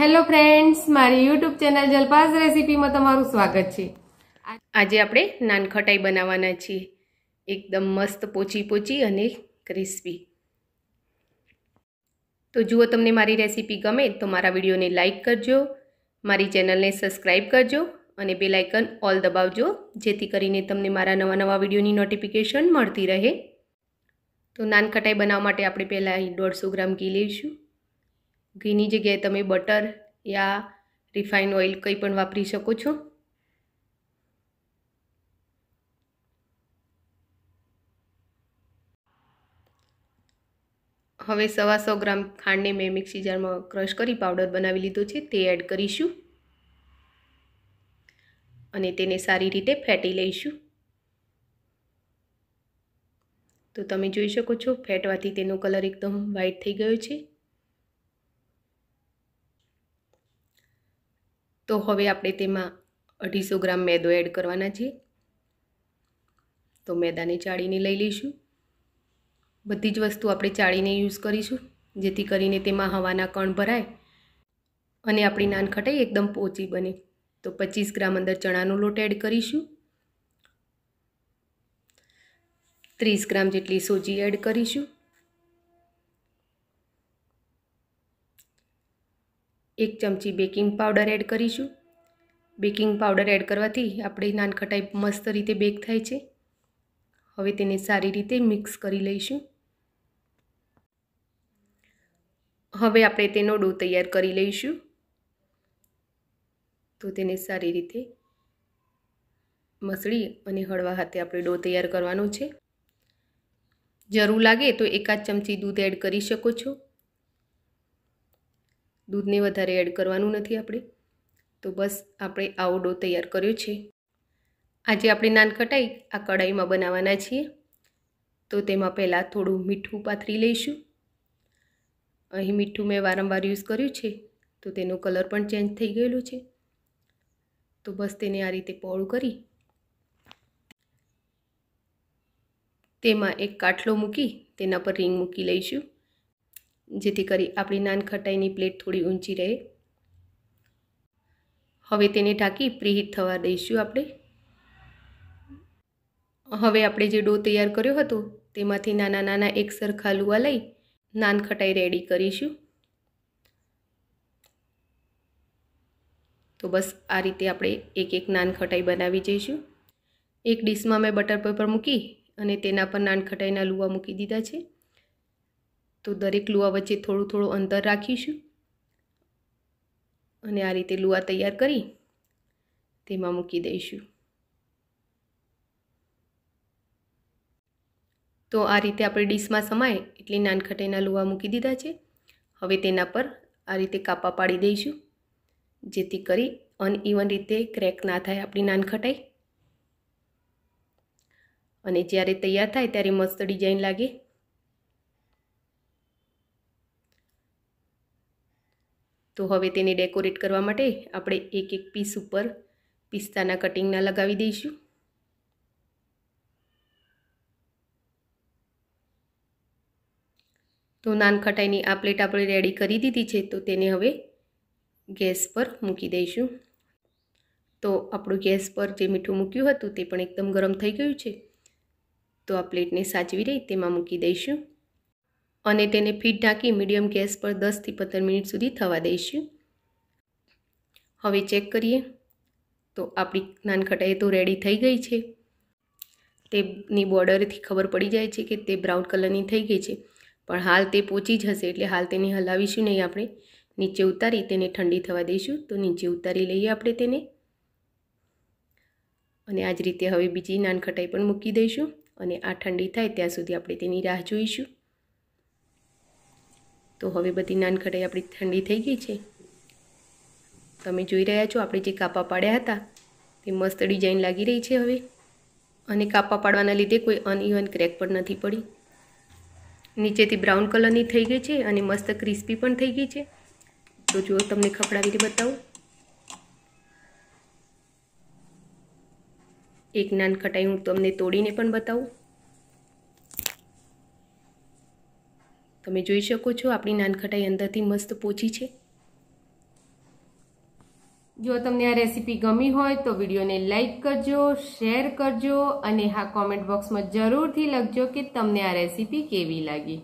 hello friends મારી YouTube channel Jalpa's રેસીપીમાં તમારું સ્વાગત છે આજે આપણે નાનખટાઈ બનાવવાના છીએ એકદમ મસ્ત પોચી પોચી અને ક્રિસ્પી તો જુઓ તમને મારી રેસીપી ગમે તો મારા વિડીયોને લાઇક કરજો મારી ચેનલને સબસ્ક્રાઈબ કરજો અને બેલ આઇકન ઓલ દબાવજો જેથી કરીને તમને મારા નવા નવા વિડીયોની નોટિફિકેશન મળતી રહે તો નાનખટાઈ બનાવવા માટે આપણે પહેલાં દોઢસો ગ્રામ ઘી લઈશું ઘીની જગ્યાએ તમે બટર યા રિફાઇન ઓઇલ કંઈ પણ વાપરી શકો છો હવે સવા સો ગ્રામ ખાંડને મેં મિક્સી જારમાં ક્રશ કરી પાવડર બનાવી લીધો છે તે એડ કરીશું અને તેને સારી રીતે ફેટી લઈશું તો તમે જોઈ શકો છો ફેટવાથી તેનો કલર એકદમ વ્હાઇટ થઈ ગયો છે તો હવે આપણે તેમાં અઢીસો ગ્રામ મેદો એડ કરવાના છે તો મેદાને ચાળીને લઈ લઈશું બધી જ વસ્તુ આપણે ચાળીને યુઝ કરીશું જેથી કરીને તેમાં હવાના કણ ભરાય અને આપણી નાન ખટાઈ એકદમ પોચી બને તો પચીસ ગ્રામ અંદર ચણાનો લોટ એડ કરીશું ત્રીસ ગ્રામ જેટલી સોજી એડ કરીશું એક ચમચી બેકિંગ પાવડર એડ કરીશું બેકિંગ પાવડર એડ કરવાથી આપણી નાનખટાઈ મસ્ત રીતે બેક થાય છે હવે તેને સારી રીતે મિક્સ કરી લઈશું હવે આપણે તેનો ડો તૈયાર કરી લઈશું તો તેને સારી રીતે મસળી અને હળવા હાથે આપણે ડો તૈયાર કરવાનો છે જરૂર લાગે તો એકાદ ચમચી દૂધ એડ કરી શકો છો દૂધને વધારે એડ કરવાનું નથી આપણે તો બસ આપણે આવો ડો તૈયાર કર્યો છે આજે આપણે નાન નાનખટાઈ આ કડાઈમાં બનાવવાના છીએ તો તેમાં પહેલાં થોડું મીઠું પાથરી લઈશું અહીં મીઠું મેં વારંવાર યુઝ કર્યું છે તો તેનો કલર પણ ચેન્જ થઈ ગયેલો છે તો બસ તેને આ રીતે પહોળું કરી તેમાં એક કાટલો મૂકી તેના પર રિંગ મૂકી લઈશું જેથી કરી આપણી નાનખટાઈની પ્લેટ થોડી ઊંચી રહે હવે તેને ઢાંકી પ્રિહિટ થવા દઈશું આપણે હવે આપણે જે ડો તૈયાર કર્યો હતો તેમાંથી નાના નાના એક સરખા લુવા લઈ નાનખટાઈ રેડી કરીશું તો બસ આ રીતે આપણે એક એક નાનખટાઈ બનાવી જઈશું એક ડીશમાં મેં બટર પેપર મૂકી અને તેના પર નાનખટાઈના લુવા મૂકી દીધા છે તો દરેક લુઆ વચ્ચે થોડું થોડું અંતર રાખીશું અને આ રીતે લુઆ તૈયાર કરી તેમાં મૂકી દઈશું તો આ રીતે આપણે ડીશમાં સમાય એટલી નાનખટાઈના લુઆ મૂકી દીધા છે હવે તેના પર આ રીતે કાપા પાડી દઈશું જેથી કરી અનઇવન રીતે ક્રેક ના થાય આપણી નાનખટાઈ અને જ્યારે તૈયાર થાય ત્યારે મસ્ત ડિઝાઇન લાગે તો હવે તેને ડેકોરેટ કરવા માટે આપણે એક એક પીસ ઉપર પિસ્તાના કટિંગના લગાવી દઈશું તો નાનખટાઈની આ પ્લેટ આપણે રેડી કરી દીધી છે તો તેને હવે ગેસ પર મૂકી દઈશું તો આપણું ગેસ પર જે મીઠું મૂક્યું હતું તે પણ એકદમ ગરમ થઈ ગયું છે તો આ પ્લેટને સાચવી રહી તેમાં મૂકી દઈશું અને તેને ફીટ ઢાંકી મીડિયમ ગેસ પર દસથી પંદર મિનિટ સુધી થવા દઈશું હવે ચેક કરીએ તો આપણી નાનખટાઈ તો રેડી થઈ ગઈ છે તેની બોર્ડરથી ખબર પડી જાય છે કે તે બ્રાઉન કલરની થઈ ગઈ છે પણ હાલ તે પોચી જ હશે એટલે હાલ તેને હલાવીશું નહીં આપણે નીચે ઉતારી તેને ઠંડી થવા દઈશું તો નીચે ઉતારી લઈએ આપણે તેને અને આ જ રીતે હવે બીજી નાનખટાઈ પણ મૂકી દઈશું અને આ ઠંડી થાય ત્યાં સુધી આપણે તેની રાહ જોઈશું તો હવે બધી નાનખટાઈ આપણી ઠંડી થઈ ગઈ છે તમે જોઈ રહ્યા છો આપણે જે કાપા પાડ્યા હતા તે મસ્ત ડિઝાઇન લાગી રહી છે હવે અને કાપા પાડવાના લીધે કોઈ અનઇવન ક્રેક પણ નથી પડી નીચેથી બ્રાઉન કલરની થઈ ગઈ છે અને મસ્ત ક્રિસ્પી પણ થઈ ગઈ છે તો જો તમને ખપડાવીને બતાવું એક નાન ખટાઈ હું તમને તોડીને પણ બતાવું તમે જોઈ શકો છો આપણી નાનખટાઈ અંદરથી મસ્ત પોચી છે જો તમને આ રેસીપી ગમી હોય તો વિડીયોને લાઇક કરજો શેર કરજો અને હા કોમેન્ટ બોક્સમાં જરૂરથી લખજો કે તમને આ રેસીપી કેવી લાગી